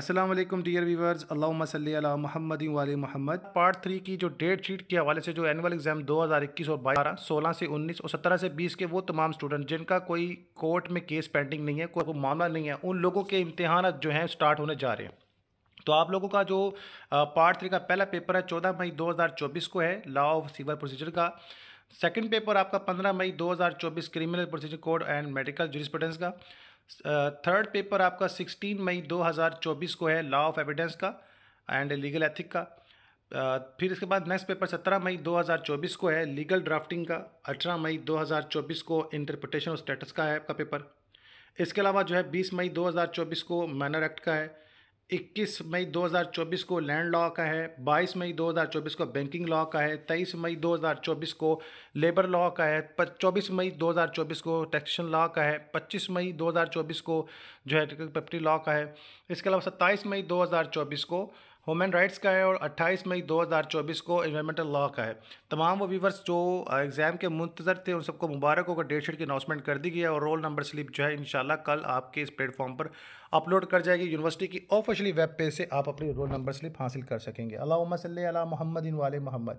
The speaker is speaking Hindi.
असलम डियर वीवर्स अल्लाह महमद वाले महमद पार्ट थ्री की जो डेट शीट के हवाले से जो एनुअल एग्जाम 2021 और बारह सोलह से 19 और 17 से 20 के वो तमाम स्टूडेंट जिनका कोई कोर्ट में केस पेंडिंग नहीं है कोई मामला नहीं है उन लोगों के इम्तहान जो हैं स्टार्ट होने जा रहे हैं तो आप लोगों का जो पार्ट थ्री का पहला पेपर है चौदह मई चौबीस को है लॉ ऑफ सिविल प्रोसीजर का सेकेंड पेपर आपका पंद्रह मई चौबीस criminal procedure code and medical jurisprudence का थर्ड uh, पेपर आपका 16 मई 2024 को है लॉ ऑफ एविडेंस का एंड लीगल एथिक का uh, फिर इसके बाद नेक्स्ट पेपर 17 मई 2024 को है लीगल ड्राफ्टिंग का 18 मई 2024 को इंटरप्रटेशन और स्टेटस का है आपका पेपर इसके अलावा जो है 20 मई 2024 को मैनर एक्ट का है 21 मई 2024 को लैंड लॉ का है 22 मई 2024 को बैंकिंग लॉ का है 23 मई 2024 को लेबर लॉ का है 24 मई 2024 को टैक्सेशन लॉ का है 25 मई 2024 को जो है प्रॉपर्टी लॉ का है इसके अलावा 27 मई 2024 को ह्यूमन राइट्स का है और 28 मई 2024 को इन्वायरमेंटल लॉ का है तमाम वो व्यूवर्स जो एग्ज़ाम के मुंतज़र थे उन सबको मुबारक होकर डेट शीट की अनाउंसमेंट कर दी गई है और रोल नंबर स्लिप जो है इन कल आपके इस प्लेटफॉर्म पर अपलोड कर जाएगी यूनिवर्सिटी की ऑफिशियली वेब पेज से आप अपनी रोल नंबर स्लिप हासिल कर सकेंगे अला सल मोहम्मद इन वाले मोहम्मद